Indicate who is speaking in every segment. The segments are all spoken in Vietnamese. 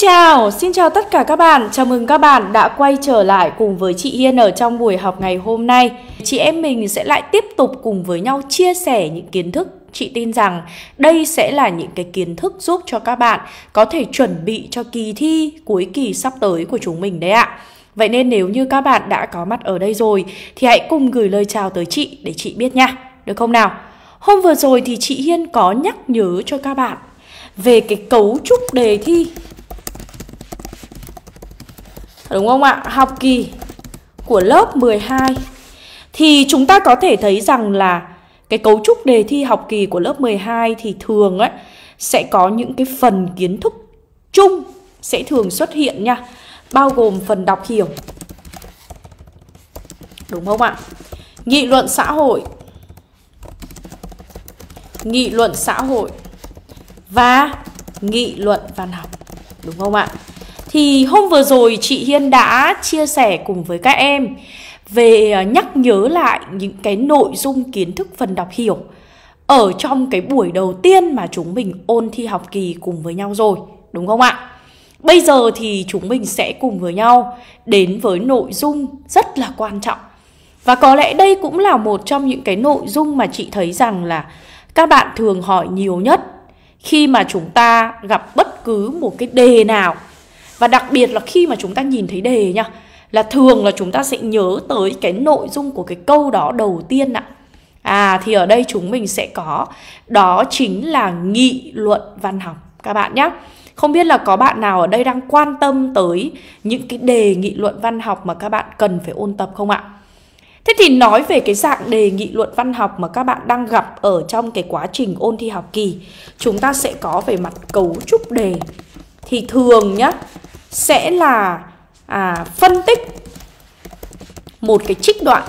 Speaker 1: Xin chào, xin chào tất cả các bạn. Chào mừng các bạn đã quay trở lại cùng với chị Hiên ở trong buổi học ngày hôm nay. Chị em mình sẽ lại tiếp tục cùng với nhau chia sẻ những kiến thức chị tin rằng đây sẽ là những cái kiến thức giúp cho các bạn có thể chuẩn bị cho kỳ thi cuối kỳ sắp tới của chúng mình đấy ạ. Vậy nên nếu như các bạn đã có mặt ở đây rồi thì hãy cùng gửi lời chào tới chị để chị biết nha. Được không nào? Hôm vừa rồi thì chị Hiên có nhắc nhớ cho các bạn về cái cấu trúc đề thi Đúng không ạ? Học kỳ của lớp 12 thì chúng ta có thể thấy rằng là cái cấu trúc đề thi học kỳ của lớp 12 thì thường ấy sẽ có những cái phần kiến thức chung sẽ thường xuất hiện nha, bao gồm phần đọc hiểu. Đúng không ạ? Nghị luận xã hội. Nghị luận xã hội và nghị luận văn học. Đúng không ạ? thì hôm vừa rồi chị Hiên đã chia sẻ cùng với các em về ờ, nhắc nhớ lại những cái nội dung kiến thức phần đọc hiểu ở trong cái buổi đầu tiên mà chúng mình ôn thi học kỳ cùng với nhau rồi, đúng không ạ? Bây giờ thì chúng mình sẽ cùng với nhau đến với nội dung rất là quan trọng. Và có lẽ đây cũng là một trong những cái nội dung mà chị thấy rằng là các bạn thường hỏi nhiều nhất khi mà chúng ta gặp bất cứ một cái đề nào và đặc biệt là khi mà chúng ta nhìn thấy đề nha là thường là chúng ta sẽ nhớ tới cái nội dung của cái câu đó đầu tiên ạ à thì ở đây chúng mình sẽ có đó chính là nghị luận văn học các bạn nhé không biết là có bạn nào ở đây đang quan tâm tới những cái đề nghị luận văn học mà các bạn cần phải ôn tập không ạ thế thì nói về cái dạng đề nghị luận văn học mà các bạn đang gặp ở trong cái quá trình ôn thi học kỳ chúng ta sẽ có về mặt cấu trúc đề thì thường nhá sẽ là à, phân tích một cái trích đoạn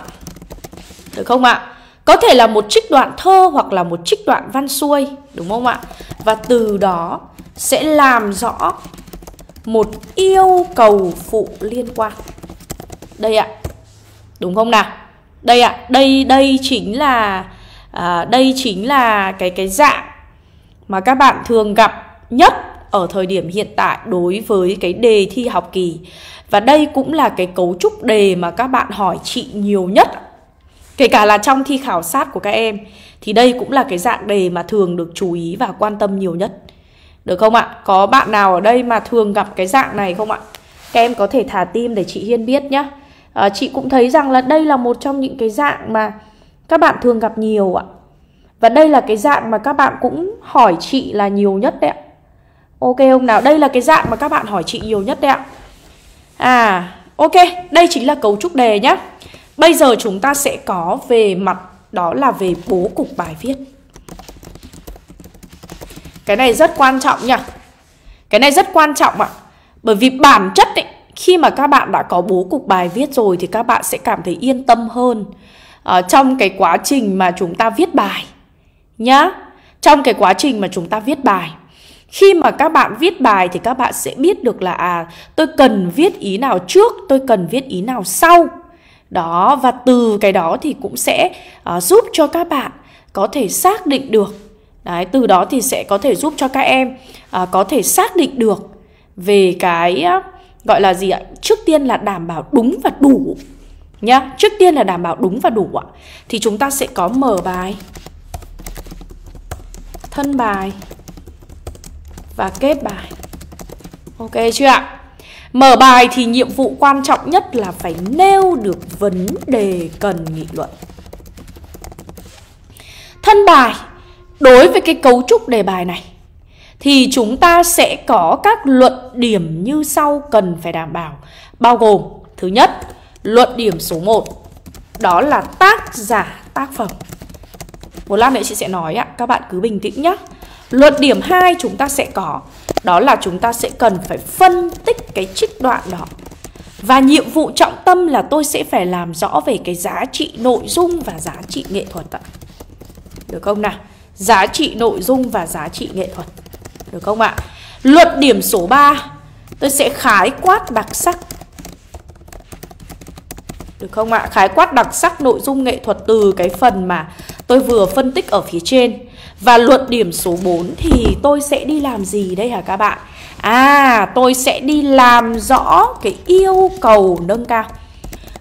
Speaker 1: được không ạ? Có thể là một trích đoạn thơ hoặc là một trích đoạn văn xuôi đúng không ạ? Và từ đó sẽ làm rõ một yêu cầu phụ liên quan. Đây ạ. Đúng không nào? Đây ạ, đây đây chính là à, đây chính là cái cái dạng mà các bạn thường gặp nhất ở thời điểm hiện tại đối với cái đề thi học kỳ và đây cũng là cái cấu trúc đề mà các bạn hỏi chị nhiều nhất kể cả là trong thi khảo sát của các em thì đây cũng là cái dạng đề mà thường được chú ý và quan tâm nhiều nhất được không ạ có bạn nào ở đây mà thường gặp cái dạng này không ạ các em có thể thả tim để chị hiên biết nhé à, chị cũng thấy rằng là đây là một trong những cái dạng mà các bạn thường gặp nhiều ạ và đây là cái dạng mà các bạn cũng hỏi chị là nhiều nhất đấy ạ Ok không nào? Đây là cái dạng mà các bạn hỏi chị nhiều nhất đấy ạ. À, ok, đây chính là cấu trúc đề nhá. Bây giờ chúng ta sẽ có về mặt đó là về bố cục bài viết. Cái này rất quan trọng nha. Cái này rất quan trọng ạ. Bởi vì bản chất ấy, khi mà các bạn đã có bố cục bài viết rồi thì các bạn sẽ cảm thấy yên tâm hơn ở ờ, trong cái quá trình mà chúng ta viết bài nhá. Trong cái quá trình mà chúng ta viết bài khi mà các bạn viết bài thì các bạn sẽ biết được là à tôi cần viết ý nào trước tôi cần viết ý nào sau đó và từ cái đó thì cũng sẽ uh, giúp cho các bạn có thể xác định được đấy từ đó thì sẽ có thể giúp cho các em uh, có thể xác định được về cái gọi là gì ạ trước tiên là đảm bảo đúng và đủ nhá trước tiên là đảm bảo đúng và đủ ạ thì chúng ta sẽ có mở bài thân bài và kết bài ok chưa ạ mở bài thì nhiệm vụ quan trọng nhất là phải nêu được vấn đề cần nghị luận thân bài đối với cái cấu trúc đề bài này thì chúng ta sẽ có các luận điểm như sau cần phải đảm bảo bao gồm thứ nhất luận điểm số 1 đó là tác giả tác phẩm một lát nữa chị sẽ nói ạ các bạn cứ bình tĩnh nhé Luận điểm 2 chúng ta sẽ có Đó là chúng ta sẽ cần phải phân tích cái trích đoạn đó Và nhiệm vụ trọng tâm là tôi sẽ phải làm rõ về cái giá trị nội dung và giá trị nghệ thuật ạ Được không nào? Giá trị nội dung và giá trị nghệ thuật Được không ạ? Luận điểm số 3 Tôi sẽ khái quát đặc sắc được không ạ? Khái quát đặc sắc nội dung nghệ thuật từ cái phần mà tôi vừa phân tích ở phía trên và luận điểm số 4 thì tôi sẽ đi làm gì đây hả các bạn? À, tôi sẽ đi làm rõ cái yêu cầu nâng cao.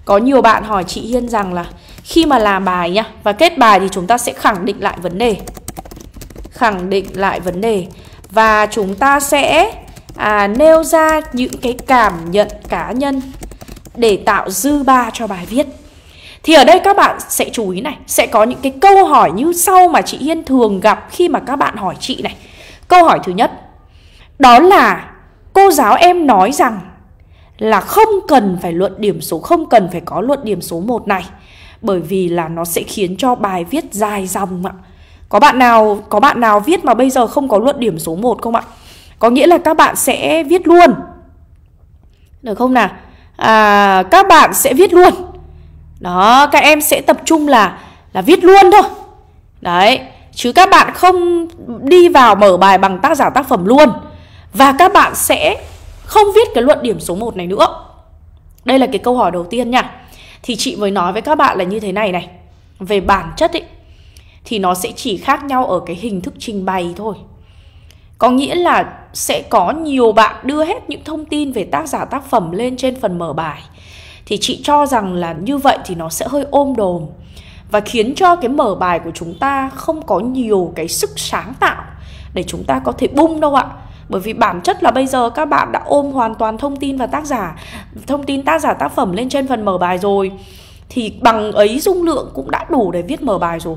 Speaker 1: Có nhiều bạn hỏi chị Hiên rằng là khi mà làm bài nhá và kết bài thì chúng ta sẽ khẳng định lại vấn đề. Khẳng định lại vấn đề và chúng ta sẽ à, nêu ra những cái cảm nhận cá nhân để tạo dư ba cho bài viết. Thì ở đây các bạn sẽ chú ý này, sẽ có những cái câu hỏi như sau mà chị Hiên thường gặp khi mà các bạn hỏi chị này. Câu hỏi thứ nhất, đó là cô giáo em nói rằng là không cần phải luận điểm số, không cần phải có luận điểm số 1 này. Bởi vì là nó sẽ khiến cho bài viết dài dòng ạ. Có bạn nào có bạn nào viết mà bây giờ không có luận điểm số 1 không ạ? Có nghĩa là các bạn sẽ viết luôn. Được không nào? À, các bạn sẽ viết luôn đó, các em sẽ tập trung là là viết luôn thôi. Đấy, chứ các bạn không đi vào mở bài bằng tác giả tác phẩm luôn. Và các bạn sẽ không viết cái luận điểm số 1 này nữa. Đây là cái câu hỏi đầu tiên nha. Thì chị mới nói với các bạn là như thế này này. Về bản chất ấy thì nó sẽ chỉ khác nhau ở cái hình thức trình bày thôi. Có nghĩa là sẽ có nhiều bạn đưa hết những thông tin về tác giả tác phẩm lên trên phần mở bài thì chị cho rằng là như vậy thì nó sẽ hơi ôm đồm và khiến cho cái mở bài của chúng ta không có nhiều cái sức sáng tạo để chúng ta có thể bung đâu ạ bởi vì bản chất là bây giờ các bạn đã ôm hoàn toàn thông tin và tác giả thông tin tác giả tác phẩm lên trên phần mở bài rồi thì bằng ấy dung lượng cũng đã đủ để viết mở bài rồi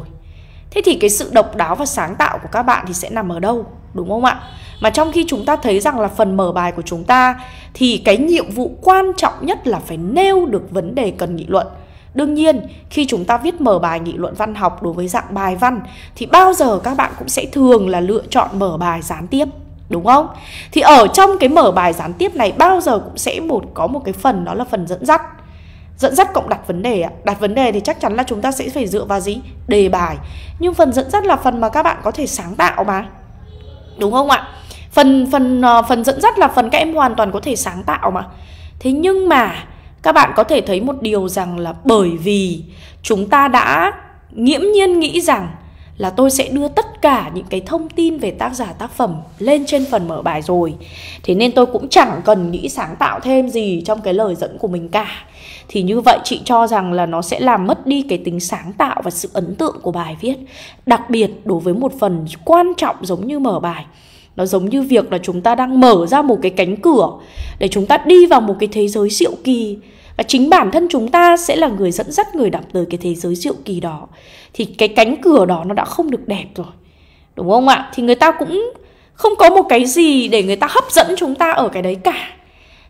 Speaker 1: thế thì cái sự độc đáo và sáng tạo của các bạn thì sẽ nằm ở đâu đúng không ạ mà trong khi chúng ta thấy rằng là phần mở bài của chúng ta thì cái nhiệm vụ quan trọng nhất là phải nêu được vấn đề cần nghị luận. Đương nhiên, khi chúng ta viết mở bài nghị luận văn học đối với dạng bài văn thì bao giờ các bạn cũng sẽ thường là lựa chọn mở bài gián tiếp đúng không? Thì ở trong cái mở bài gián tiếp này bao giờ cũng sẽ một có một cái phần đó là phần dẫn dắt. Dẫn dắt cộng đặt vấn đề ạ. Đặt vấn đề thì chắc chắn là chúng ta sẽ phải dựa vào gì? Đề bài. Nhưng phần dẫn dắt là phần mà các bạn có thể sáng tạo mà. Đúng không ạ? phần phần ờ, phần dẫn dắt là phần các em hoàn toàn có thể sáng tạo mà thế nhưng mà các bạn có thể thấy một điều rằng là bởi vì chúng ta đã nghiễm nhiên nghĩ rằng là tôi sẽ đưa tất cả những cái thông tin về tác giả tác phẩm lên trên phần mở bài rồi thế nên tôi cũng chẳng cần nghĩ sáng tạo thêm gì trong cái lời dẫn của mình cả thì như vậy chị cho rằng là nó sẽ làm mất đi cái tính sáng tạo và sự ấn tượng của bài viết đặc biệt đối với một phần quan trọng giống như mở bài nó giống như việc là chúng ta đang mở ra một cái cánh cửa để chúng ta đi vào một cái thế giới diệu kỳ và chính bản thân chúng ta sẽ là người dẫn dắt người đọc tới cái thế giới diệu kỳ đó thì cái cánh cửa đó nó đã không được đẹp rồi đúng không ạ thì người ta cũng không có một cái gì để người ta hấp dẫn chúng ta ở cái đấy cả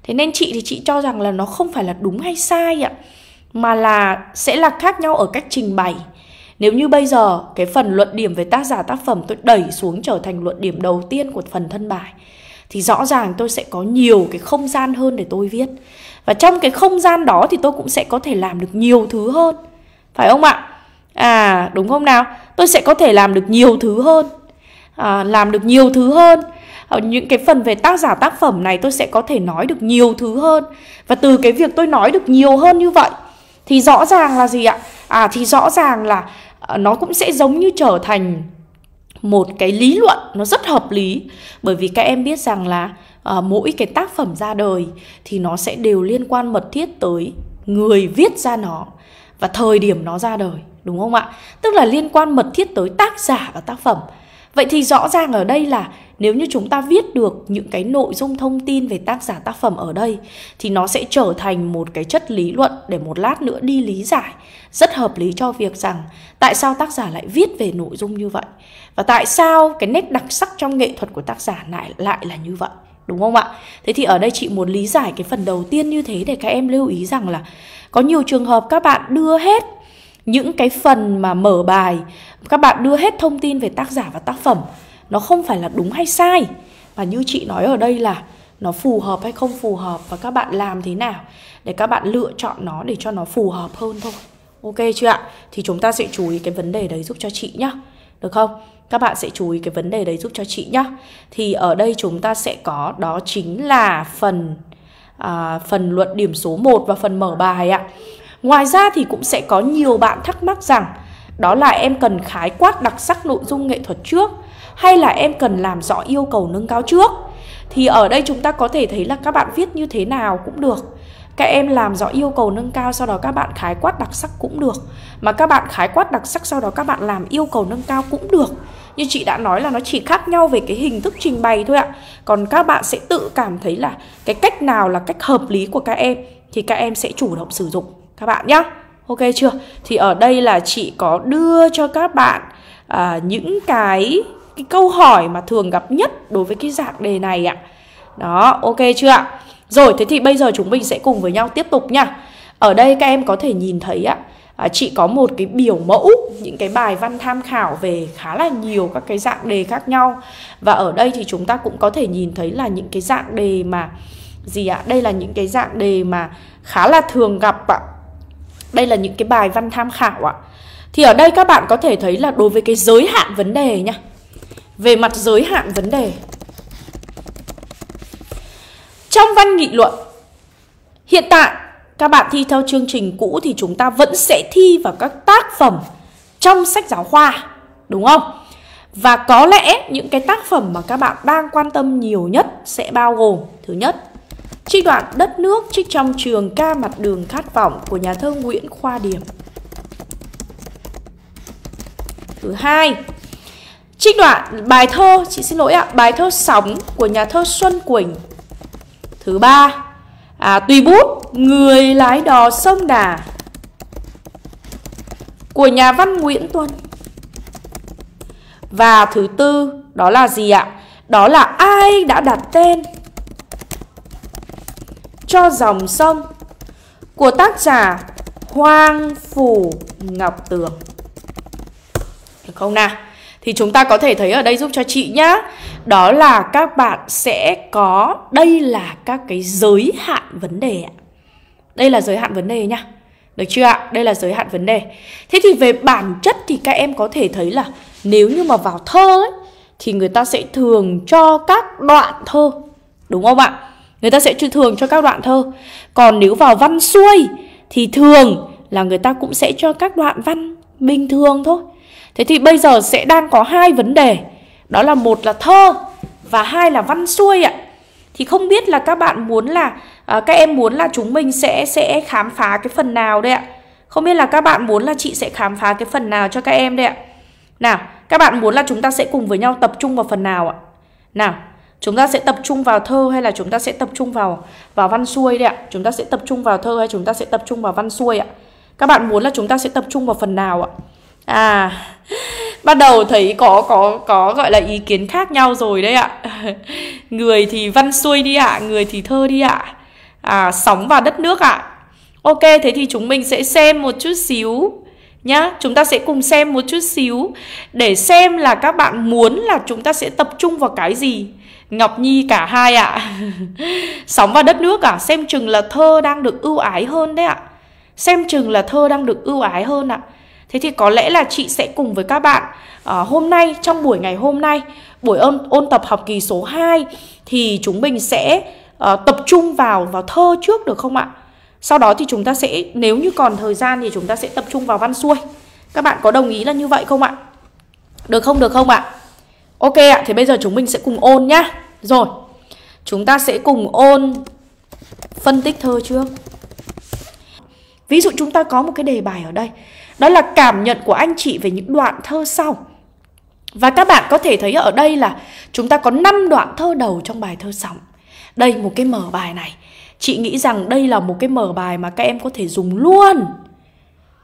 Speaker 1: thế nên chị thì chị cho rằng là nó không phải là đúng hay sai ạ mà là sẽ là khác nhau ở cách trình bày nếu như bây giờ cái phần luận điểm về tác giả tác phẩm tôi đẩy xuống trở thành luận điểm đầu tiên của phần thân bài thì rõ ràng tôi sẽ có nhiều cái không gian hơn để tôi viết. Và trong cái không gian đó thì tôi cũng sẽ có thể làm được nhiều thứ hơn. Phải không ạ? À đúng không nào? Tôi sẽ có thể làm được nhiều thứ hơn. À, làm được nhiều thứ hơn ở ờ, những cái phần về tác giả tác phẩm này tôi sẽ có thể nói được nhiều thứ hơn và từ cái việc tôi nói được nhiều hơn như vậy thì rõ ràng là gì ạ à thì rõ ràng là Ờ, nó cũng sẽ giống như trở thành một cái lý luận nó rất hợp lý bởi vì các em biết rằng là à, mỗi cái tác phẩm ra đời thì nó sẽ đều liên quan mật thiết tới người viết ra nó và thời điểm nó ra đời đúng không ạ tức là liên quan mật thiết tới tác giả và tác phẩm vậy thì rõ ràng ở đây là nếu như chúng ta viết được những cái nội dung thông tin về tác giả tác phẩm ở đây thì nó sẽ trở thành một cái chất lý luận để một lát nữa đi lý giải rất hợp lý cho việc rằng tại sao tác giả lại viết về nội dung như vậy và tại sao cái nét đặc sắc trong nghệ thuật của tác giả lại lại là như vậy đúng không ạ? Thế thì ở đây chị muốn lý giải cái phần đầu tiên như thế để các em lưu ý rằng là có nhiều trường hợp các bạn đưa hết những cái phần mà mở bài các bạn đưa hết thông tin về tác giả và tác phẩm nó không phải là đúng hay sai mà như chị nói ở đây là nó phù hợp hay không phù hợp và các bạn làm thế nào để các bạn lựa chọn nó để cho nó phù hợp hơn thôi ok chưa ạ thì chúng ta sẽ chú ý cái vấn đề đấy giúp cho chị nhá được không các bạn sẽ chú ý cái vấn đề đấy giúp cho chị nhá thì ở đây chúng ta sẽ có đó chính là phần à, phần luận điểm số 1 và phần mở bài ạ ngoài ra thì cũng sẽ có nhiều bạn thắc mắc rằng đó là em cần khái quát đặc sắc nội dung nghệ thuật trước hay là em cần làm rõ yêu cầu nâng cao trước thì ở đây chúng ta có thể thấy là các bạn viết như thế nào cũng được các em làm rõ yêu cầu nâng cao sau đó các bạn khái quát đặc sắc cũng được mà các bạn khái quát đặc sắc sau đó các bạn làm yêu cầu nâng cao cũng được như chị đã nói là nó chỉ khác nhau về cái hình thức trình bày thôi ạ còn các bạn sẽ tự cảm thấy là cái cách nào là cách hợp lý của các em thì các em sẽ chủ động sử dụng các bạn nhé ok chưa thì ở đây là chị có đưa cho các bạn à, những cái cái câu hỏi mà thường gặp nhất đối với cái dạng đề này ạ. Đó, ok chưa ạ? Rồi, thế thì bây giờ chúng mình sẽ cùng với nhau tiếp tục nha. Ở đây các em có thể nhìn thấy ạ, à, chị có một cái biểu mẫu những cái bài văn tham khảo về khá là nhiều các cái dạng đề khác nhau và ở đây thì chúng ta cũng có thể nhìn thấy là những cái dạng đề mà gì ạ đây là những cái dạng đề mà khá là thường gặp ạ đây là những cái bài văn tham khảo ạ thì ở đây các bạn có thể thấy là đối với cái giới hạn vấn đề nha về mặt giới hạn vấn đề. Trong văn nghị luận, hiện tại các bạn thi theo chương trình cũ thì chúng ta vẫn sẽ thi vào các tác phẩm trong sách giáo khoa, đúng không? Và có lẽ những cái tác phẩm mà các bạn đang quan tâm nhiều nhất sẽ bao gồm Thứ nhất, trích đoạn Đất nước trích trong trường ca mặt đường khát vọng của nhà thơ Nguyễn Khoa Điểm Thứ hai, Trích đoạn bài thơ, chị xin lỗi ạ, bài thơ sóng của nhà thơ Xuân Quỳnh. Thứ ba, à, tùy bút, người lái đò sông Đà của nhà văn Nguyễn Tuân. Và thứ tư, đó là gì ạ? Đó là ai đã đặt tên cho dòng sông của tác giả Hoang Phủ Ngọc Tường. Được không nào? thì chúng ta có thể thấy ở đây giúp cho chị nhá đó là các bạn sẽ có đây là các cái giới hạn vấn đề ạ đây là giới hạn vấn đề nhá được chưa ạ đây là giới hạn vấn đề thế thì về bản chất thì các em có thể thấy là nếu như mà vào thơ ấy thì người ta sẽ thường cho các đoạn thơ đúng không ạ người ta sẽ thường cho các đoạn thơ còn nếu vào văn xuôi thì thường là người ta cũng sẽ cho các đoạn văn bình thường thôi Thế thì bây giờ sẽ đang có hai vấn đề. Đó là một là thơ và hai là văn xuôi ạ. Thì không biết là các bạn muốn là à, các em muốn là chúng mình sẽ sẽ khám phá cái phần nào đây ạ? Không biết là các bạn muốn là chị sẽ khám phá cái phần nào cho các em đây ạ? Nào, các bạn muốn là chúng ta sẽ cùng với nhau tập trung vào phần nào ạ? Nào, chúng ta sẽ tập trung vào thơ hay là chúng ta sẽ tập trung vào vào văn xuôi đấy ạ? Chúng ta sẽ tập trung vào thơ hay chúng ta sẽ tập trung vào văn xuôi ạ? Các bạn muốn là chúng ta sẽ tập trung vào phần nào ạ? à bắt đầu thấy có có có gọi là ý kiến khác nhau rồi đấy ạ người thì văn xuôi đi ạ người thì thơ đi ạ à sóng và đất nước ạ ok thế thì chúng mình sẽ xem một chút xíu nhá chúng ta sẽ cùng xem một chút xíu để xem là các bạn muốn là chúng ta sẽ tập trung vào cái gì ngọc nhi cả hai ạ à. sóng và đất nước à xem chừng là thơ đang được ưu ái hơn đấy ạ xem chừng là thơ đang được ưu ái hơn ạ à Thế thì có lẽ là chị sẽ cùng với các bạn à, hôm nay, trong buổi ngày hôm nay, buổi ôn, ôn tập học kỳ số 2 thì chúng mình sẽ à, tập trung vào vào thơ trước được không ạ? Sau đó thì chúng ta sẽ, nếu như còn thời gian thì chúng ta sẽ tập trung vào văn xuôi. Các bạn có đồng ý là như vậy không ạ? Được không, được không ạ? Ok ạ, thì bây giờ chúng mình sẽ cùng ôn nhá. Rồi, chúng ta sẽ cùng ôn phân tích thơ trước. Ví dụ chúng ta có một cái đề bài ở đây đó là cảm nhận của anh chị về những đoạn thơ sau và các bạn có thể thấy ở đây là chúng ta có 5 đoạn thơ đầu trong bài thơ sóng đây một cái mở bài này chị nghĩ rằng đây là một cái mở bài mà các em có thể dùng luôn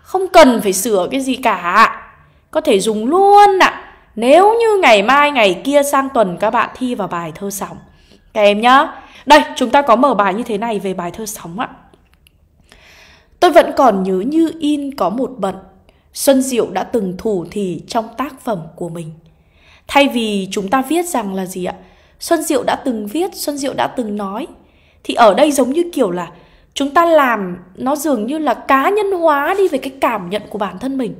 Speaker 1: không cần phải sửa cái gì cả có thể dùng luôn ạ à. nếu như ngày mai ngày kia sang tuần các bạn thi vào bài thơ sóng các em nhá đây chúng ta có mở bài như thế này về bài thơ sóng ạ à. Tôi vẫn còn nhớ như in có một bận Xuân Diệu đã từng thủ thì trong tác phẩm của mình. Thay vì chúng ta viết rằng là gì ạ? Xuân Diệu đã từng viết, Xuân Diệu đã từng nói. Thì ở đây giống như kiểu là chúng ta làm nó dường như là cá nhân hóa đi về cái cảm nhận của bản thân mình.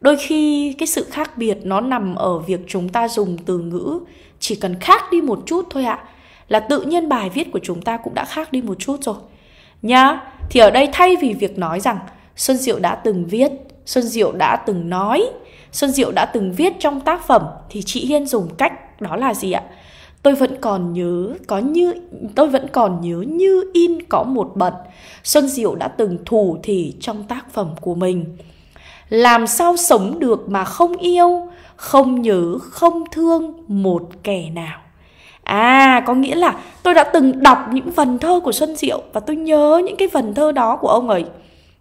Speaker 1: Đôi khi cái sự khác biệt nó nằm ở việc chúng ta dùng từ ngữ chỉ cần khác đi một chút thôi ạ. Là tự nhiên bài viết của chúng ta cũng đã khác đi một chút rồi. Nhá, thì ở đây thay vì việc nói rằng Xuân Diệu đã từng viết, Xuân Diệu đã từng nói, Xuân Diệu đã từng viết trong tác phẩm thì chị Hiên dùng cách đó là gì ạ? Tôi vẫn còn nhớ có như tôi vẫn còn nhớ như in có một bận. Xuân Diệu đã từng thủ thì trong tác phẩm của mình. Làm sao sống được mà không yêu, không nhớ, không thương một kẻ nào. À, có nghĩa là tôi đã từng đọc những phần thơ của Xuân Diệu và tôi nhớ những cái phần thơ đó của ông ấy.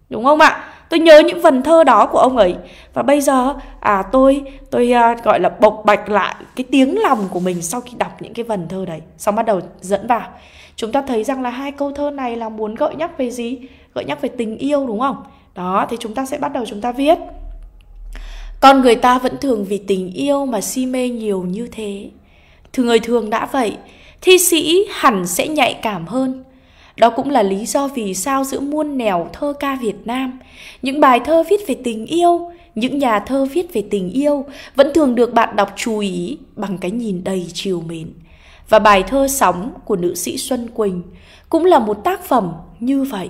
Speaker 1: Đúng không ạ? Tôi nhớ những phần thơ đó của ông ấy và bây giờ à tôi tôi à, gọi là bộc bạch lại cái tiếng lòng của mình sau khi đọc những cái phần thơ đấy. Xong bắt đầu dẫn vào. Chúng ta thấy rằng là hai câu thơ này là muốn gợi nhắc về gì? Gợi nhắc về tình yêu đúng không? Đó, thì chúng ta sẽ bắt đầu chúng ta viết. Con người ta vẫn thường vì tình yêu mà si mê nhiều như thế Thường người thường đã vậy, thi sĩ hẳn sẽ nhạy cảm hơn. Đó cũng là lý do vì sao giữa muôn nẻo thơ ca Việt Nam, những bài thơ viết về tình yêu, những nhà thơ viết về tình yêu vẫn thường được bạn đọc chú ý bằng cái nhìn đầy chiều mến. Và bài thơ Sóng của nữ sĩ Xuân Quỳnh cũng là một tác phẩm như vậy.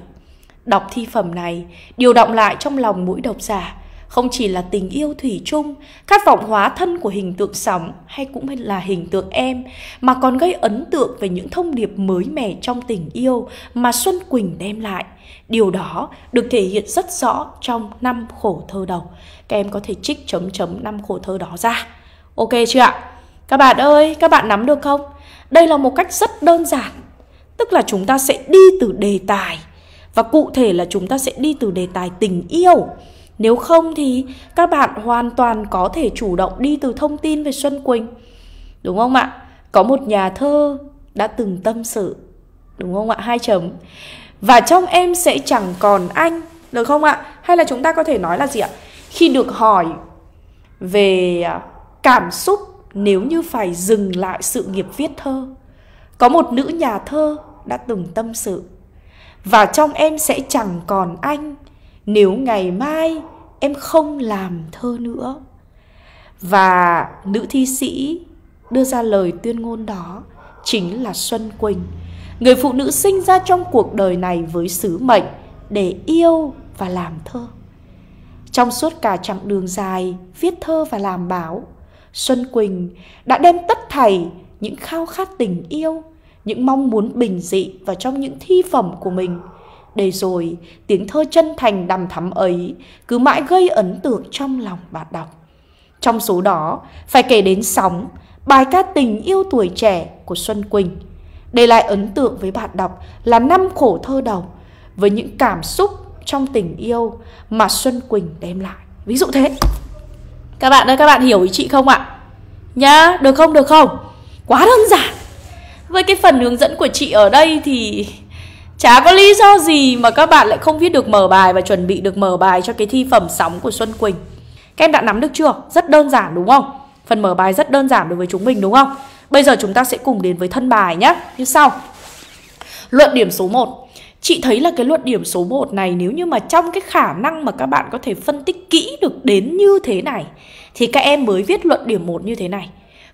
Speaker 1: Đọc thi phẩm này, điều động lại trong lòng mỗi độc giả không chỉ là tình yêu thủy chung, khát vọng hóa thân của hình tượng sóng hay cũng là hình tượng em, mà còn gây ấn tượng về những thông điệp mới mẻ trong tình yêu mà Xuân Quỳnh đem lại. Điều đó được thể hiện rất rõ trong năm khổ thơ đầu. Các em có thể trích chấm chấm năm khổ thơ đó ra. Ok chưa ạ? Các bạn ơi, các bạn nắm được không? Đây là một cách rất đơn giản. Tức là chúng ta sẽ đi từ đề tài và cụ thể là chúng ta sẽ đi từ đề tài tình yêu nếu không thì các bạn hoàn toàn có thể chủ động đi từ thông tin về Xuân Quỳnh. Đúng không ạ? Có một nhà thơ đã từng tâm sự. Đúng không ạ? Hai chấm. Và trong em sẽ chẳng còn anh. Được không ạ? Hay là chúng ta có thể nói là gì ạ? Khi được hỏi về à, cảm xúc nếu như phải dừng lại sự nghiệp viết thơ. Có một nữ nhà thơ đã từng tâm sự. Và trong em sẽ chẳng còn anh nếu ngày mai em không làm thơ nữa và nữ thi sĩ đưa ra lời tuyên ngôn đó chính là xuân quỳnh người phụ nữ sinh ra trong cuộc đời này với sứ mệnh để yêu và làm thơ trong suốt cả chặng đường dài viết thơ và làm báo xuân quỳnh đã đem tất thảy những khao khát tình yêu những mong muốn bình dị vào trong những thi phẩm của mình để rồi tiếng thơ chân thành đằm thắm ấy cứ mãi gây ấn tượng trong lòng bạn đọc. Trong số đó phải kể đến Sóng, bài ca tình yêu tuổi trẻ của Xuân Quỳnh. Để lại ấn tượng với bạn đọc là năm khổ thơ đầu với những cảm xúc trong tình yêu mà Xuân Quỳnh đem lại. Ví dụ thế. Các bạn ơi, các bạn hiểu ý chị không ạ? Nhá, được không, được không? Quá đơn giản. Với cái phần hướng dẫn của chị ở đây thì Chả có lý do gì mà các bạn lại không viết được mở bài và chuẩn bị được mở bài cho cái thi phẩm sóng của Xuân Quỳnh. Các em đã nắm được chưa? Rất đơn giản đúng không? Phần mở bài rất đơn giản đối với chúng mình đúng không? Bây giờ chúng ta sẽ cùng đến với thân bài nhé. Như sau. Luận điểm số 1. Chị thấy là cái luận điểm số 1 này nếu như mà trong cái khả năng mà các bạn có thể phân tích kỹ được đến như thế này thì các em mới viết luận điểm 1 như thế này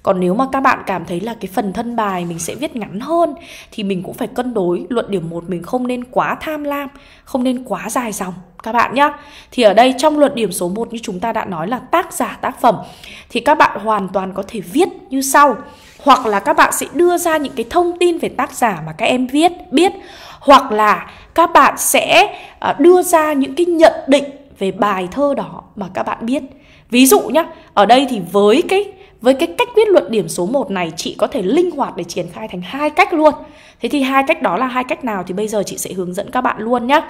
Speaker 1: còn nếu mà các bạn cảm thấy là cái phần thân bài mình sẽ viết ngắn hơn thì mình cũng phải cân đối luận điểm một mình không nên quá tham lam không nên quá dài dòng các bạn nhé thì ở đây trong luận điểm số 1 như chúng ta đã nói là tác giả tác phẩm thì các bạn hoàn toàn có thể viết như sau hoặc là các bạn sẽ đưa ra những cái thông tin về tác giả mà các em viết biết hoặc là các bạn sẽ à, đưa ra những cái nhận định về bài thơ đó mà các bạn biết ví dụ nhá ở đây thì với cái với cái cách viết luận điểm số 1 này chị có thể linh hoạt để triển khai thành hai cách luôn. Thế thì hai cách đó là hai cách nào thì bây giờ chị sẽ hướng dẫn các bạn luôn nhé.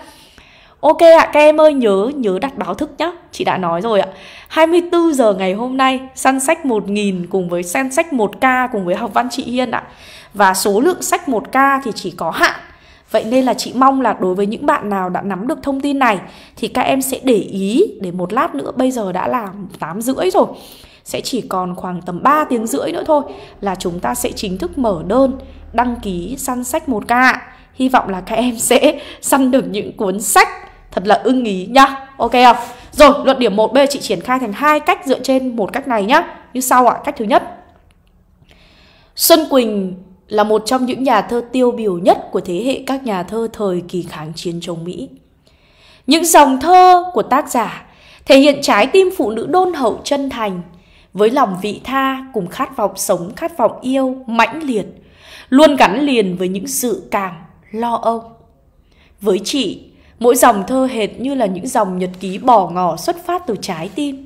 Speaker 1: Ok ạ, à, các em ơi nhớ nhớ đặt báo thức nhá. Chị đã nói rồi ạ. 24 giờ ngày hôm nay, săn sách 1 1000 cùng với săn sách 1K cùng với học văn chị Hiên ạ. Và số lượng sách 1K thì chỉ có hạn. Vậy nên là chị mong là đối với những bạn nào đã nắm được thông tin này thì các em sẽ để ý để một lát nữa bây giờ đã là 8 rưỡi rồi sẽ chỉ còn khoảng tầm 3 tiếng rưỡi nữa thôi là chúng ta sẽ chính thức mở đơn đăng ký săn sách 1K. Hy vọng là các em sẽ săn được những cuốn sách thật là ưng ý nhá. Ok không? Rồi, luận điểm 1 bây chị triển khai thành hai cách dựa trên một cách này nhá. Như sau ạ, à, cách thứ nhất. Xuân Quỳnh là một trong những nhà thơ tiêu biểu nhất của thế hệ các nhà thơ thời kỳ kháng chiến chống Mỹ. Những dòng thơ của tác giả thể hiện trái tim phụ nữ đôn hậu chân thành, với lòng vị tha cùng khát vọng sống, khát vọng yêu mãnh liệt, luôn gắn liền với những sự cảm, lo âu. Với chị, mỗi dòng thơ hệt như là những dòng nhật ký bỏ ngỏ xuất phát từ trái tim,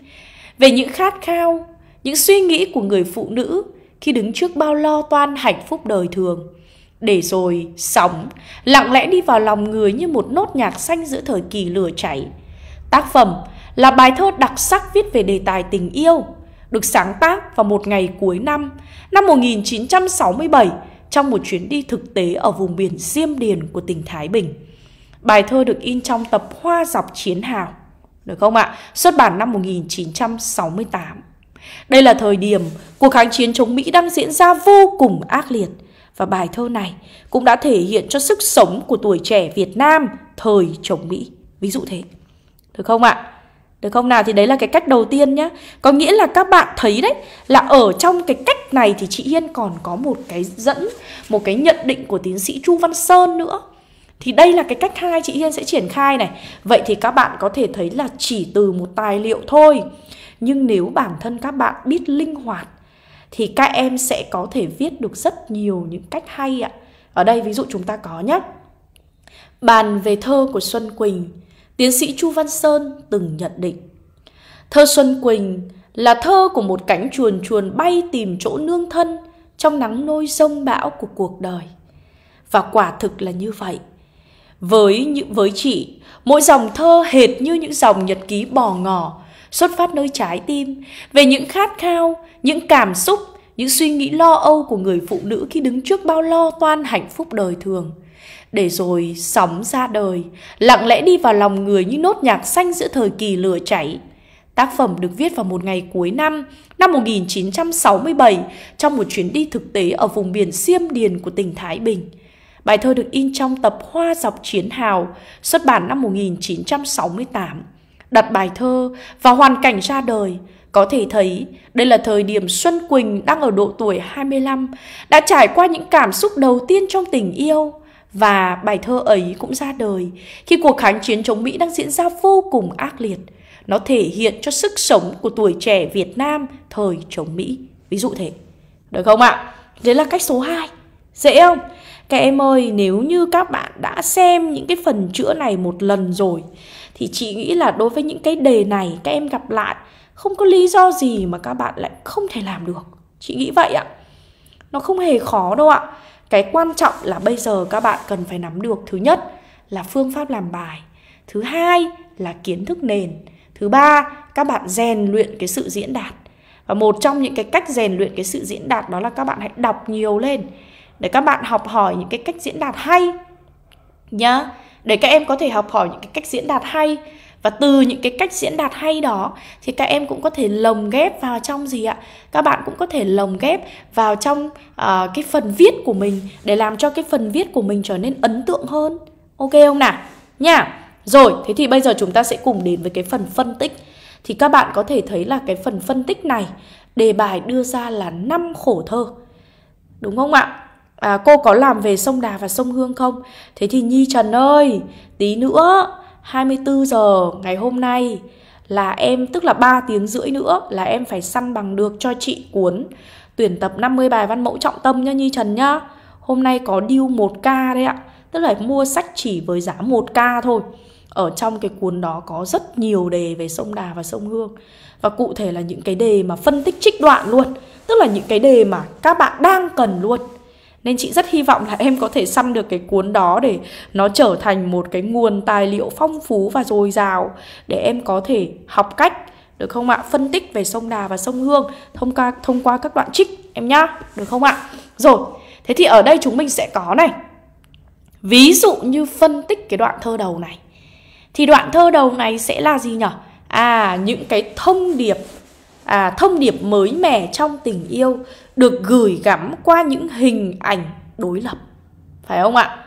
Speaker 1: về những khát khao, những suy nghĩ của người phụ nữ khi đứng trước bao lo toan hạnh phúc đời thường. Để rồi, sóng, lặng lẽ đi vào lòng người như một nốt nhạc xanh giữa thời kỳ lửa cháy. Tác phẩm là bài thơ đặc sắc viết về đề tài tình yêu, được sáng tác vào một ngày cuối năm, năm 1967 trong một chuyến đi thực tế ở vùng biển Diêm Điền của tỉnh Thái Bình. Bài thơ được in trong tập Hoa dọc chiến hào, được không ạ? Xuất bản năm 1968. Đây là thời điểm cuộc kháng chiến chống Mỹ đang diễn ra vô cùng ác liệt và bài thơ này cũng đã thể hiện cho sức sống của tuổi trẻ Việt Nam thời chống Mỹ. Ví dụ thế. Được không ạ? được không nào thì đấy là cái cách đầu tiên nhá có nghĩa là các bạn thấy đấy là ở trong cái cách này thì chị hiên còn có một cái dẫn một cái nhận định của tiến sĩ chu văn sơn nữa thì đây là cái cách hai chị hiên sẽ triển khai này vậy thì các bạn có thể thấy là chỉ từ một tài liệu thôi nhưng nếu bản thân các bạn biết linh hoạt thì các em sẽ có thể viết được rất nhiều những cách hay ạ ở đây ví dụ chúng ta có nhé bàn về thơ của xuân quỳnh tiến sĩ Chu Văn Sơn từng nhận định. Thơ Xuân Quỳnh là thơ của một cánh chuồn chuồn bay tìm chỗ nương thân trong nắng nôi sông bão của cuộc đời. Và quả thực là như vậy. Với những với chị, mỗi dòng thơ hệt như những dòng nhật ký bò ngỏ, xuất phát nơi trái tim, về những khát khao, những cảm xúc, những suy nghĩ lo âu của người phụ nữ khi đứng trước bao lo toan hạnh phúc đời thường – để rồi sóng ra đời, lặng lẽ đi vào lòng người như nốt nhạc xanh giữa thời kỳ lửa cháy. Tác phẩm được viết vào một ngày cuối năm, năm 1967, trong một chuyến đi thực tế ở vùng biển Xiêm Điền của tỉnh Thái Bình. Bài thơ được in trong tập Hoa dọc chiến hào, xuất bản năm 1968. Đặt bài thơ vào hoàn cảnh ra đời, có thể thấy đây là thời điểm Xuân Quỳnh đang ở độ tuổi 25, đã trải qua những cảm xúc đầu tiên trong tình yêu và bài thơ ấy cũng ra đời khi cuộc kháng chiến chống Mỹ đang diễn ra vô cùng ác liệt. Nó thể hiện cho sức sống của tuổi trẻ Việt Nam thời chống Mỹ. Ví dụ thế. Được không ạ? Đấy là cách số 2. Dễ không? Các em ơi, nếu như các bạn đã xem những cái phần chữa này một lần rồi thì chị nghĩ là đối với những cái đề này các em gặp lại không có lý do gì mà các bạn lại không thể làm được. Chị nghĩ vậy ạ. Nó không hề khó đâu ạ cái quan trọng là bây giờ các bạn cần phải nắm được thứ nhất là phương pháp làm bài thứ hai là kiến thức nền thứ ba các bạn rèn luyện cái sự diễn đạt và một trong những cái cách rèn luyện cái sự diễn đạt đó là các bạn hãy đọc nhiều lên để các bạn học hỏi những cái cách diễn đạt hay nhá để các em có thể học hỏi những cái cách diễn đạt hay và từ những cái cách diễn đạt hay đó thì các em cũng có thể lồng ghép vào trong gì ạ các bạn cũng có thể lồng ghép vào trong uh, cái phần viết của mình để làm cho cái phần viết của mình trở nên ấn tượng hơn ok không nào nha rồi thế thì bây giờ chúng ta sẽ cùng đến với cái phần phân tích thì các bạn có thể thấy là cái phần phân tích này đề bài đưa ra là năm khổ thơ đúng không ạ à, cô có làm về sông đà và sông hương không thế thì nhi trần ơi tí nữa 24 giờ ngày hôm nay là em tức là 3 tiếng rưỡi nữa là em phải săn bằng được cho chị cuốn tuyển tập 50 bài văn mẫu trọng tâm nhá Nhi Trần nhá. Hôm nay có deal 1k đấy ạ. Tức là mua sách chỉ với giá 1k thôi. Ở trong cái cuốn đó có rất nhiều đề về sông Đà và sông Hương. Và cụ thể là những cái đề mà phân tích trích đoạn luôn. Tức là những cái đề mà các bạn đang cần luôn nên chị rất hy vọng là em có thể săn được cái cuốn đó để nó trở thành một cái nguồn tài liệu phong phú và dồi dào để em có thể học cách được không ạ? Phân tích về sông Đà và sông Hương thông qua thông qua các đoạn trích em nhá, được không ạ? Rồi, thế thì ở đây chúng mình sẽ có này. Ví dụ như phân tích cái đoạn thơ đầu này. Thì đoạn thơ đầu này sẽ là gì nhở À những cái thông điệp à thông điệp mới mẻ trong tình yêu được gửi gắm qua những hình ảnh đối lập. Phải không ạ?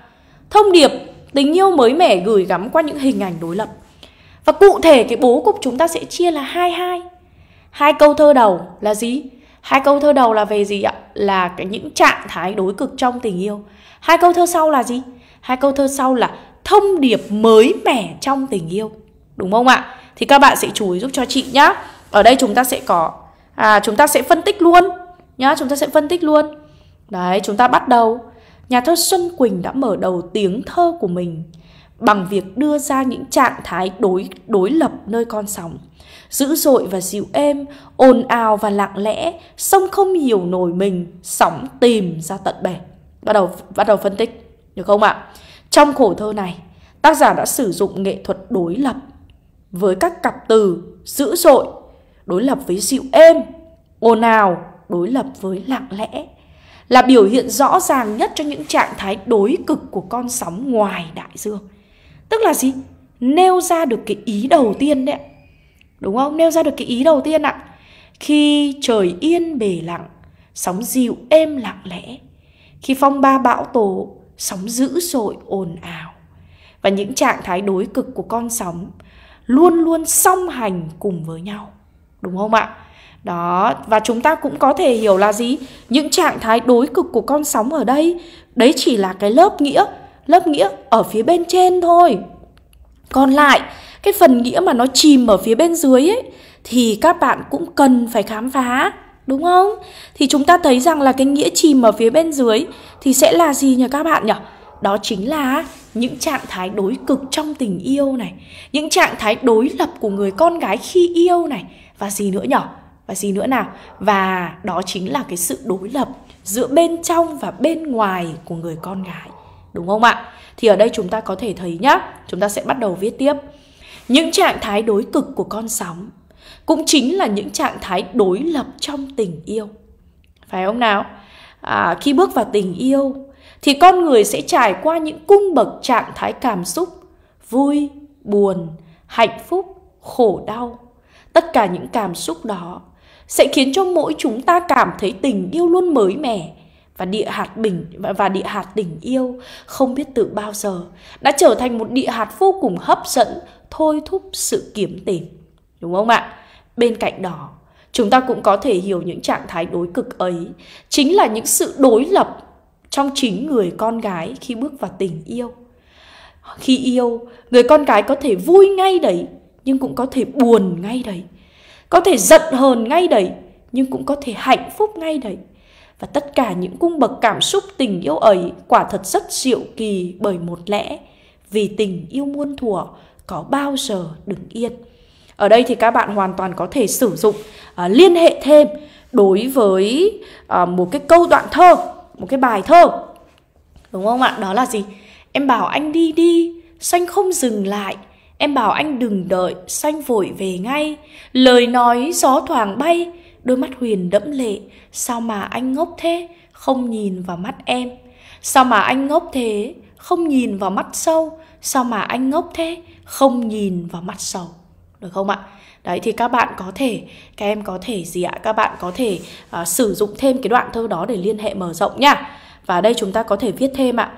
Speaker 1: Thông điệp tình yêu mới mẻ gửi gắm qua những hình ảnh đối lập. Và cụ thể cái bố cục chúng ta sẽ chia là hai hai. Hai câu thơ đầu là gì? Hai câu thơ đầu là về gì ạ? Là cái những trạng thái đối cực trong tình yêu. Hai câu thơ sau là gì? Hai câu thơ sau là thông điệp mới mẻ trong tình yêu. Đúng không ạ? Thì các bạn sẽ chú ý giúp cho chị nhá. Ở đây chúng ta sẽ có à chúng ta sẽ phân tích luôn Nhá, chúng ta sẽ phân tích luôn. Đấy, chúng ta bắt đầu. Nhà thơ Xuân Quỳnh đã mở đầu tiếng thơ của mình bằng việc đưa ra những trạng thái đối đối lập nơi con sóng. Dữ dội và dịu êm, ồn ào và lặng lẽ, sông không hiểu nổi mình, sóng tìm ra tận bể. Bắt đầu bắt đầu phân tích, được không ạ? Trong khổ thơ này, tác giả đã sử dụng nghệ thuật đối lập với các cặp từ dữ dội, đối lập với dịu êm, ồn ào đối lập với lặng lẽ là biểu hiện rõ ràng nhất cho những trạng thái đối cực của con sóng ngoài đại dương tức là gì nêu ra được cái ý đầu tiên đấy đúng không nêu ra được cái ý đầu tiên ạ khi trời yên bề lặng sóng dịu êm lặng lẽ khi phong ba bão tố sóng dữ dội ồn ào và những trạng thái đối cực của con sóng luôn luôn song hành cùng với nhau đúng không ạ đó và chúng ta cũng có thể hiểu là gì những trạng thái đối cực của con sóng ở đây đấy chỉ là cái lớp nghĩa lớp nghĩa ở phía bên trên thôi còn lại cái phần nghĩa mà nó chìm ở phía bên dưới ấy thì các bạn cũng cần phải khám phá đúng không thì chúng ta thấy rằng là cái nghĩa chìm ở phía bên dưới thì sẽ là gì nhỉ các bạn nhỉ đó chính là những trạng thái đối cực trong tình yêu này những trạng thái đối lập của người con gái khi yêu này và gì nữa nhỉ và gì nữa nào và đó chính là cái sự đối lập giữa bên trong và bên ngoài của người con gái đúng không ạ thì ở đây chúng ta có thể thấy nhá chúng ta sẽ bắt đầu viết tiếp những trạng thái đối cực của con sóng cũng chính là những trạng thái đối lập trong tình yêu phải không nào à, khi bước vào tình yêu thì con người sẽ trải qua những cung bậc trạng thái cảm xúc vui buồn hạnh phúc khổ đau tất cả những cảm xúc đó sẽ khiến cho mỗi chúng ta cảm thấy tình yêu luôn mới mẻ và địa hạt bình và địa hạt tình yêu không biết từ bao giờ đã trở thành một địa hạt vô cùng hấp dẫn thôi thúc sự kiếm tìm đúng không ạ bên cạnh đó chúng ta cũng có thể hiểu những trạng thái đối cực ấy chính là những sự đối lập trong chính người con gái khi bước vào tình yêu khi yêu người con gái có thể vui ngay đấy nhưng cũng có thể buồn ngay đấy có thể giận hờn ngay đấy nhưng cũng có thể hạnh phúc ngay đấy và tất cả những cung bậc cảm xúc tình yêu ấy quả thật rất diệu kỳ bởi một lẽ vì tình yêu muôn thuở có bao giờ đứng yên ở đây thì các bạn hoàn toàn có thể sử dụng uh, liên hệ thêm đối với uh, một cái câu đoạn thơ một cái bài thơ đúng không ạ đó là gì em bảo anh đi đi xanh không dừng lại Em bảo anh đừng đợi, xanh vội về ngay. Lời nói gió thoảng bay, đôi mắt Huyền đẫm lệ. Sao mà anh ngốc thế, không nhìn vào mắt em. Sao mà anh ngốc thế, không nhìn vào mắt sâu. Sao mà anh ngốc thế, không nhìn vào mắt sầu. Được không ạ? Đấy thì các bạn có thể, các em có thể gì ạ? Các bạn có thể uh, sử dụng thêm cái đoạn thơ đó để liên hệ mở rộng nhá. Và đây chúng ta có thể viết thêm ạ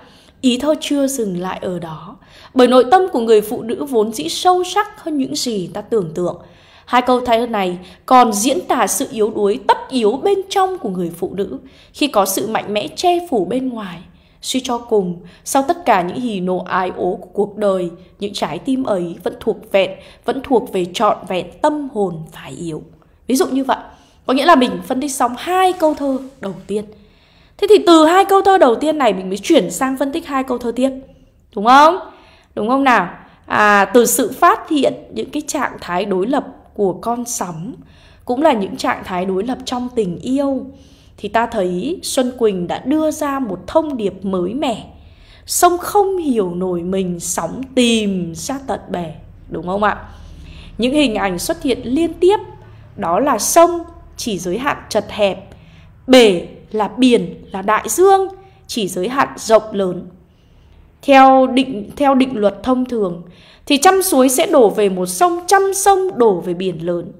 Speaker 1: ý thơ chưa dừng lại ở đó bởi nội tâm của người phụ nữ vốn dĩ sâu sắc hơn những gì ta tưởng tượng hai câu thơ này còn diễn tả sự yếu đuối tất yếu bên trong của người phụ nữ khi có sự mạnh mẽ che phủ bên ngoài suy cho cùng sau tất cả những hỉ nộ ái ố của cuộc đời những trái tim ấy vẫn thuộc vẹn vẫn thuộc về trọn vẹn tâm hồn phải yếu ví dụ như vậy có nghĩa là mình phân tích xong hai câu thơ đầu tiên Thế thì từ hai câu thơ đầu tiên này mình mới chuyển sang phân tích hai câu thơ tiếp. Đúng không? Đúng không nào? À, từ sự phát hiện những cái trạng thái đối lập của con sóng cũng là những trạng thái đối lập trong tình yêu thì ta thấy Xuân Quỳnh đã đưa ra một thông điệp mới mẻ. Sông không hiểu nổi mình sóng tìm ra tận bể, đúng không ạ? Những hình ảnh xuất hiện liên tiếp đó là sông chỉ giới hạn chật hẹp, bể là biển, là đại dương, chỉ giới hạn rộng lớn. Theo định theo định luật thông thường thì trăm suối sẽ đổ về một sông, trăm sông đổ về biển lớn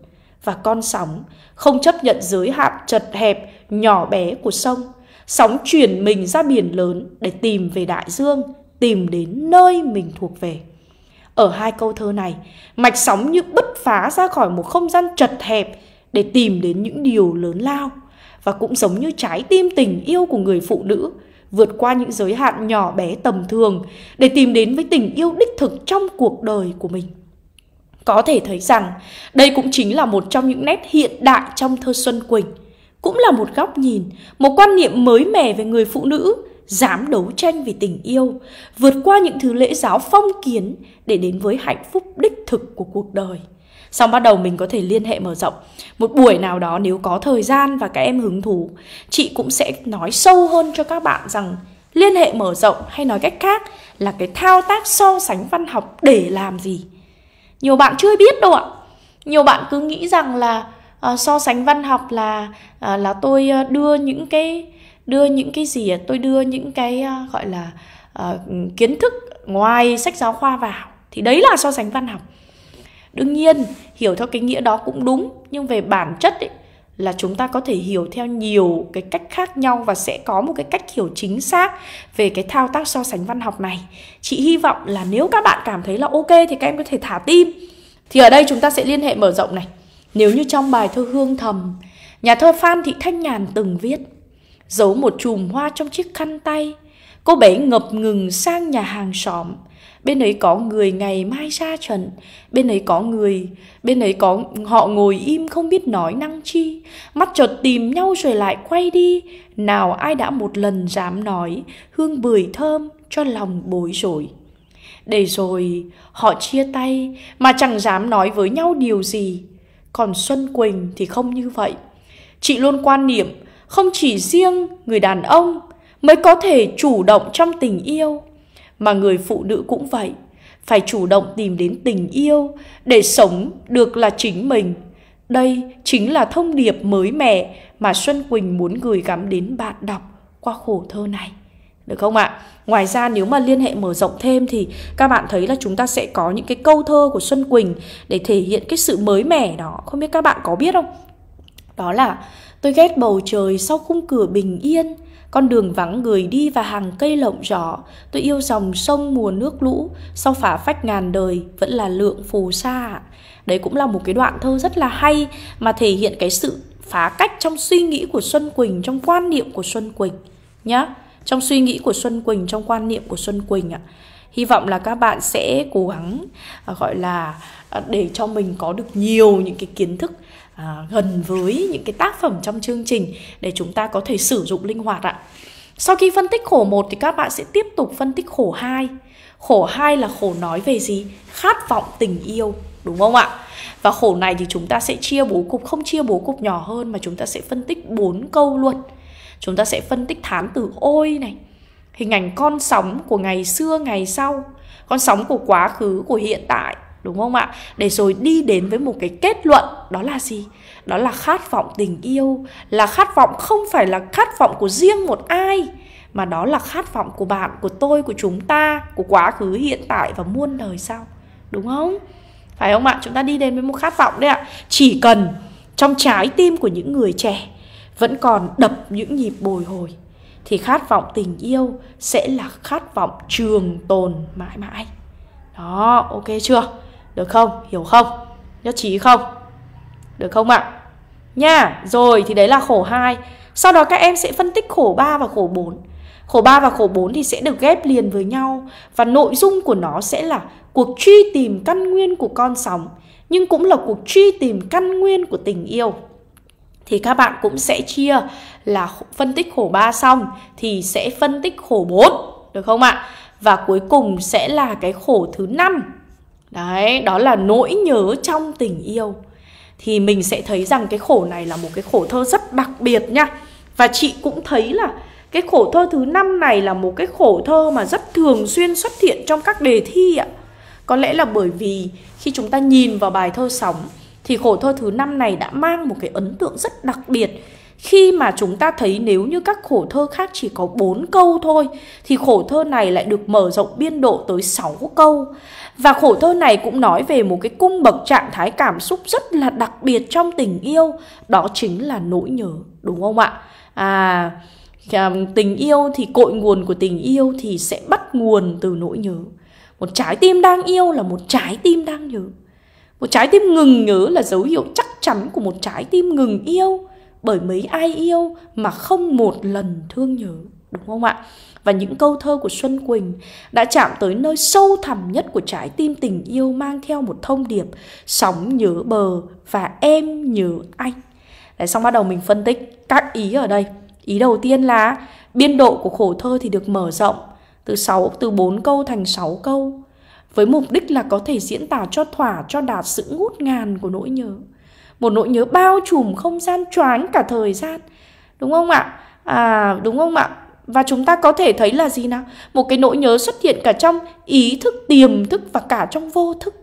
Speaker 1: và con sóng không chấp nhận giới hạn chật hẹp nhỏ bé của sông, sóng chuyển mình ra biển lớn để tìm về đại dương, tìm đến nơi mình thuộc về. Ở hai câu thơ này, mạch sóng như bứt phá ra khỏi một không gian chật hẹp để tìm đến những điều lớn lao và cũng giống như trái tim tình yêu của người phụ nữ vượt qua những giới hạn nhỏ bé tầm thường để tìm đến với tình yêu đích thực trong cuộc đời của mình có thể thấy rằng đây cũng chính là một trong những nét hiện đại trong thơ xuân quỳnh cũng là một góc nhìn một quan niệm mới mẻ về người phụ nữ dám đấu tranh vì tình yêu vượt qua những thứ lễ giáo phong kiến để đến với hạnh phúc đích thực của cuộc đời xong bắt đầu mình có thể liên hệ mở rộng một buổi nào đó nếu có thời gian và các em hứng thú chị cũng sẽ nói sâu hơn cho các bạn rằng liên hệ mở rộng hay nói cách khác là cái thao tác so sánh văn học để làm gì nhiều bạn chưa biết đâu ạ nhiều bạn cứ nghĩ rằng là uh, so sánh văn học là uh, là tôi ờ, đưa những cái đưa những cái gì à, tôi đưa những cái uh, gọi là uh, kiến thức ngoài sách giáo khoa vào thì đấy là so sánh văn học đương nhiên hiểu theo cái nghĩa đó cũng đúng nhưng về bản chất ấy, là chúng ta có thể hiểu theo nhiều cái cách khác nhau và sẽ có một cái cách hiểu chính xác về cái thao tác so sánh văn học này chị hy vọng là nếu các bạn cảm thấy là ok thì các em có thể thả tim thì ở đây chúng ta sẽ liên hệ mở rộng này nếu như trong bài thơ hương thầm nhà thơ phan thị thanh nhàn từng viết giấu một chùm hoa trong chiếc khăn tay Cô bé ngập ngừng sang nhà hàng xóm. Bên ấy có người ngày mai ra trận, bên ấy có người, bên ấy có họ ngồi im không biết nói năng chi, mắt chợt tìm nhau rồi lại quay đi, nào ai đã một lần dám nói, hương bưởi thơm cho lòng bối rối. Để rồi họ chia tay mà chẳng dám nói với nhau điều gì. Còn Xuân Quỳnh thì không như vậy. Chị luôn quan niệm không chỉ riêng người đàn ông mới có thể chủ động trong tình yêu mà người phụ nữ cũng vậy phải chủ động tìm đến tình yêu để sống được là chính mình đây chính là thông điệp mới mẻ mà xuân quỳnh muốn gửi gắm đến bạn đọc qua khổ thơ này được không ạ? Ngoài ra nếu mà liên hệ mở rộng thêm thì các bạn thấy là chúng ta sẽ có những cái câu thơ của Xuân Quỳnh để thể hiện cái sự mới mẻ đó. Không biết các bạn có biết không? Đó là tôi ghét bầu trời sau khung cửa bình yên, con đường vắng người đi và hàng cây lộng rõ, tôi yêu dòng sông mùa nước lũ, sau phả phách ngàn đời vẫn là lượng phù sa. Đấy cũng là một cái đoạn thơ rất là hay mà thể hiện cái sự phá cách trong suy nghĩ của Xuân Quỳnh, trong quan niệm của Xuân Quỳnh nhé. Trong suy nghĩ của Xuân Quỳnh, trong quan niệm của Xuân Quỳnh ạ. Hy vọng là các bạn sẽ cố gắng à, gọi là à, để cho mình có được nhiều những cái kiến thức à, gần với những cái tác phẩm trong chương trình để chúng ta có thể sử dụng linh hoạt ạ. Sau khi phân tích khổ 1 thì các bạn sẽ tiếp tục phân tích khổ 2. Khổ 2 là khổ nói về gì? Khát vọng tình yêu, đúng không ạ? Và khổ này thì chúng ta sẽ chia bố cục, không chia bố cục nhỏ hơn mà chúng ta sẽ phân tích 4 câu luôn. Chúng ta sẽ phân tích thán từ ôi này, hình ảnh con sóng của ngày xưa, ngày sau, con sóng của quá khứ, của hiện tại, đúng không ạ để rồi đi đến với một cái kết luận đó là gì đó là khát vọng tình yêu là khát vọng không phải là khát vọng của riêng một ai mà đó là khát vọng của bạn của tôi của chúng ta của quá khứ hiện tại và muôn đời sau đúng không phải không ạ chúng ta đi đến với một khát vọng đấy ạ chỉ cần trong trái tim của những người trẻ vẫn còn đập những nhịp bồi hồi thì khát vọng tình yêu sẽ là khát vọng trường tồn mãi mãi đó ok chưa được không? Hiểu không? Nhất trí không? Được không ạ? Nha, rồi thì đấy là khổ 2. Sau đó các em sẽ phân tích khổ 3 và khổ 4. Khổ 3 và khổ 4 thì sẽ được ghép liền với nhau và nội dung của nó sẽ là cuộc truy tìm căn nguyên của con sóng nhưng cũng là cuộc truy tìm căn nguyên của tình yêu. Thì các bạn cũng sẽ chia là phân tích khổ 3 xong thì sẽ phân tích khổ 4, được không ạ? Và cuối cùng sẽ là cái khổ thứ 5 đấy đó là nỗi nhớ trong tình yêu thì mình sẽ thấy rằng cái khổ này là một cái khổ thơ rất đặc biệt nha và chị cũng thấy là cái khổ thơ thứ năm này là một cái khổ thơ mà rất thường xuyên xuất hiện trong các đề thi ạ có lẽ là bởi vì khi chúng ta nhìn vào bài thơ sóng thì khổ thơ thứ năm này đã mang một cái ấn tượng rất đặc biệt khi mà chúng ta thấy nếu như các khổ thơ khác chỉ có 4 câu thôi thì khổ thơ này lại được mở rộng biên độ tới 6 câu và khổ thơ này cũng nói về một cái cung bậc trạng thái cảm xúc rất là đặc biệt trong tình yêu, đó chính là nỗi nhớ, đúng không ạ? À, tình yêu thì cội nguồn của tình yêu thì sẽ bắt nguồn từ nỗi nhớ. Một trái tim đang yêu là một trái tim đang nhớ. Một trái tim ngừng nhớ là dấu hiệu chắc chắn của một trái tim ngừng yêu bởi mấy ai yêu mà không một lần thương nhớ đúng không ạ? Và những câu thơ của Xuân Quỳnh đã chạm tới nơi sâu thẳm nhất của trái tim tình yêu mang theo một thông điệp sóng nhớ bờ và em nhớ anh. để xong bắt đầu mình phân tích các ý ở đây. Ý đầu tiên là biên độ của khổ thơ thì được mở rộng từ 6 từ 4 câu thành 6 câu với mục đích là có thể diễn tả cho thỏa cho đạt sự ngút ngàn của nỗi nhớ. Một nỗi nhớ bao trùm không gian choáng cả thời gian. Đúng không ạ? À đúng không ạ? Và chúng ta có thể thấy là gì nào? Một cái nỗi nhớ xuất hiện cả trong ý thức, tiềm thức và cả trong vô thức.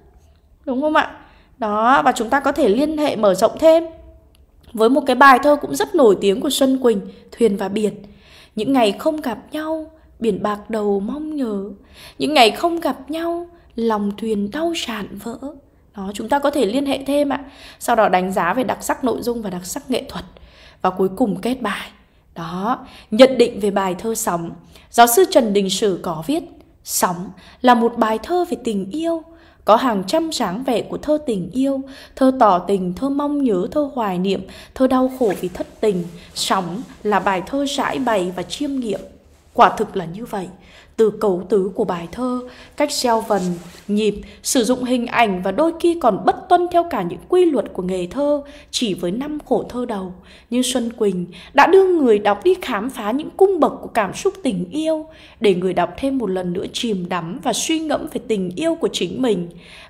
Speaker 1: Đúng không ạ? Đó, và chúng ta có thể liên hệ mở rộng thêm với một cái bài thơ cũng rất nổi tiếng của Xuân Quỳnh, Thuyền và Biển. Những ngày không gặp nhau, biển bạc đầu mong nhớ. Những ngày không gặp nhau, lòng thuyền đau sản vỡ. Đó, chúng ta có thể liên hệ thêm ạ. Sau đó đánh giá về đặc sắc nội dung và đặc sắc nghệ thuật. Và cuối cùng kết bài đó, nhận định về bài thơ Sóng, giáo sư Trần Đình Sử có viết Sóng là một bài thơ về tình yêu, có hàng trăm sáng vẻ của thơ tình yêu, thơ tỏ tình, thơ mong nhớ, thơ hoài niệm, thơ đau khổ vì thất tình. Sóng là bài thơ giải bày và chiêm nghiệm. Quả thực là như vậy từ cấu tứ của bài thơ, cách gieo vần, nhịp, sử dụng hình ảnh và đôi khi còn bất tuân theo cả những quy luật của nghề thơ chỉ với năm khổ thơ đầu như Xuân Quỳnh đã đưa người đọc đi khám phá những cung bậc của cảm xúc tình yêu để người đọc thêm một lần nữa chìm đắm và suy ngẫm về tình yêu của chính mình.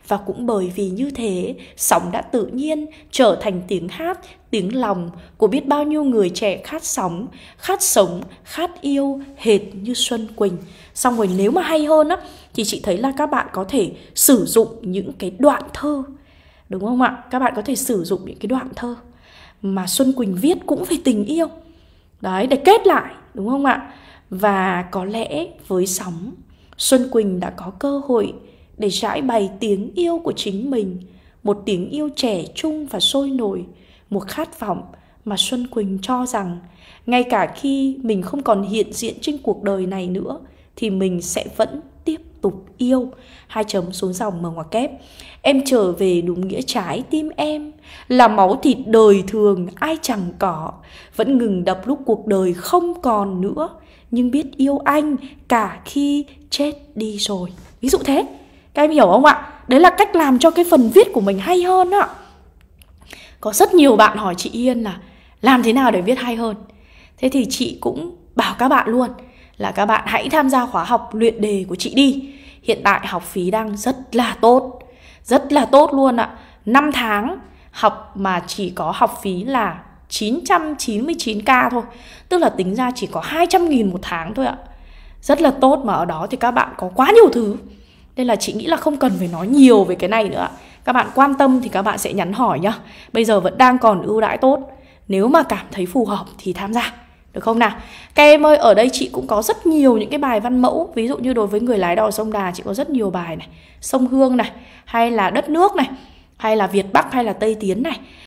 Speaker 1: Và cũng bởi vì như thế, sóng đã tự nhiên trở thành tiếng hát, tiếng lòng của biết bao nhiêu người trẻ khát sóng, khát sống, khát yêu hệt như Xuân Quỳnh xong rồi nếu mà hay hơn á thì chị thấy là các bạn có thể sử dụng những cái đoạn thơ đúng không ạ các bạn có thể sử dụng những cái đoạn thơ mà xuân quỳnh viết cũng về tình yêu đấy để kết lại đúng không ạ và có lẽ với sóng xuân quỳnh đã có cơ hội để trải bày tiếng yêu của chính mình một tiếng yêu trẻ trung và sôi nổi một khát vọng mà Xuân Quỳnh cho rằng ngay cả khi mình không còn hiện diện trên cuộc đời này nữa thì mình sẽ vẫn tiếp tục yêu hai chấm xuống dòng mở ngoặc kép em trở về đúng nghĩa trái tim em là máu thịt đời thường ai chẳng có vẫn ngừng đập lúc cuộc đời không còn nữa nhưng biết yêu anh cả khi chết đi rồi ví dụ thế các em hiểu không ạ đấy là cách làm cho cái phần viết của mình hay hơn ạ có rất nhiều bạn hỏi chị yên là làm thế nào để viết hay hơn thế thì chị cũng bảo các bạn luôn là các bạn hãy tham gia khóa học luyện đề của chị đi. Hiện tại học phí đang rất là tốt, rất là tốt luôn ạ. 5 tháng học mà chỉ có học phí là 999k thôi Tức là tính ra chỉ có 200.000 một tháng thôi ạ Rất là tốt mà ở đó thì các bạn có quá nhiều thứ Nên là chị nghĩ là không cần phải nói nhiều về cái này nữa ạ Các bạn quan tâm thì các bạn sẽ nhắn hỏi nhá Bây giờ vẫn đang còn ưu đãi tốt Nếu mà cảm thấy phù hợp thì tham gia được không nào? Các em ơi, ở đây chị cũng có rất nhiều những cái bài văn mẫu Ví dụ như đối với người lái đò sông Đà chị có rất nhiều bài này Sông Hương này, hay là đất nước này Hay là Việt Bắc hay là Tây Tiến này